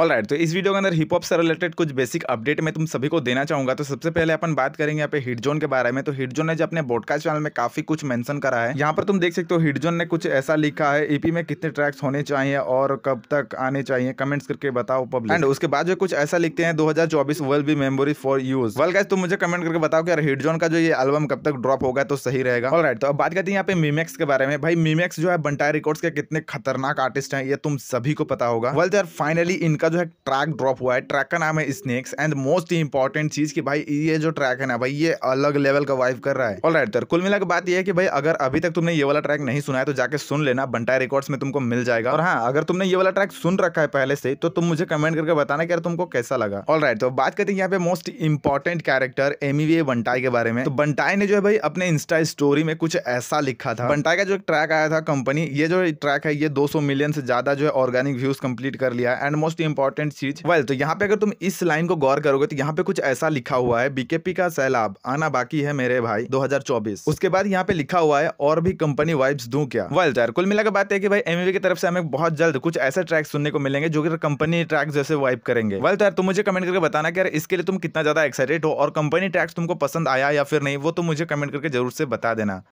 all right right, तो इस video के अंदर हिप हॉप से रिलेटेड कुछ बेसिक अपडेट मैं तुम सभी को देना चाहूँगा तो सबसे पहले अपन बात करेंगे यहाँ पे हिटजोन के बारे में तो हिटजोन ने जो अपने बॉडकास्ट चैनल में काफी कुछ मेंशन करा है यहाँ पर तुम देख सकते हो हिटजोन ने कुछ ऐसा लिखा है ईपी e में कितने ट्रैक्स होने चाहिए और कब तक आने चाहिए कमेंट्स करके बताओ पब्लिक एंड उसके बाद जो कुछ ऐसा लिखते हैं दो world B memory for use world गैस तुम मुझे कमेंट करके बताओ कि यार हिटजोन का जो ये एल्बम कब तक ड्रॉप होगा तो सही रहेगा ऑल तो अब बात करते हैं यहाँ पे मीमेक्स के बारे में भाई मीमेक्स जो है बंटाई रिकॉर्ड के कितने खतरनाक आर्टिस्ट है ये तुम सभी को पता होगा वर्ल्ड दे फाइनली इनका जो है ट्रैक ड्रॉप हुआ है ट्रैक का नाम है स्नेक्स एंड मोस्ट इंपॉर्टेंट चीज कि भाई ये जो ट्रैक है ना भाई ये अलग लेवल का वाइव कर रहा है ऑल राइट सर कुल मिला मिलाकर बात यह है कि भाई अगर अभी तक तुमने ये वाला ट्रैक नहीं सुना है तो जाके सुन लेना बंटा रिकॉर्ड में तुमको मिल जाएगा और हाँ अगर तुमने ये वाला ट्रैक सुन रखा है पहले से तो तुम मुझे कमेंट करके बताना कि यार तुमको कैसा लगा ऑल राइट तो बात करते हैं यहाँ पे मोस्ट इंपॉर्टेंट कैरेक्टर एमीवीए बंटाई के बारे में तो बंटाई ने जो है भाई अपने इंस्टा स्टोरी में कुछ ऐसा लिखा था बंटाई का जो ट्रैक आया था कंपनी ये जो ट्रैक है ये 200 मिलियन से ज्यादा जो है ऑर्गेनिक व्यूज कंप्लीट कर लिया एंड मोस्ट इंपॉर्टेंट इंपॉर्टेंट चीज वेल तो यहाँ पे अगर तुम इस लाइन को गौर करोगे तो यहाँ पे कुछ ऐसा लिखा हुआ है बीकेपी का सैलाब आना बाकी है मेरे भाई 2024 उसके बाद यहाँ पे लिखा हुआ है और भी कंपनी वाइब्स दू क्या वेल तो यार कुल मिलाकर बात है कि भाई एमवी की तरफ से हमें बहुत जल्द कुछ ऐसे ट्रैक सुनने को मिलेंगे जो की कंपनी ट्रैक जैसे वाइप करेंगे वेल तो यार तुम मुझे कमेंट करके बताना यार इसके लिए तुम कितना ज्यादा एक्साइटेड हो और कंपनी ट्रैक्स तुमको पसंद आया या फिर नहीं वो तो मुझे कमेंट करके जरूर से बता देना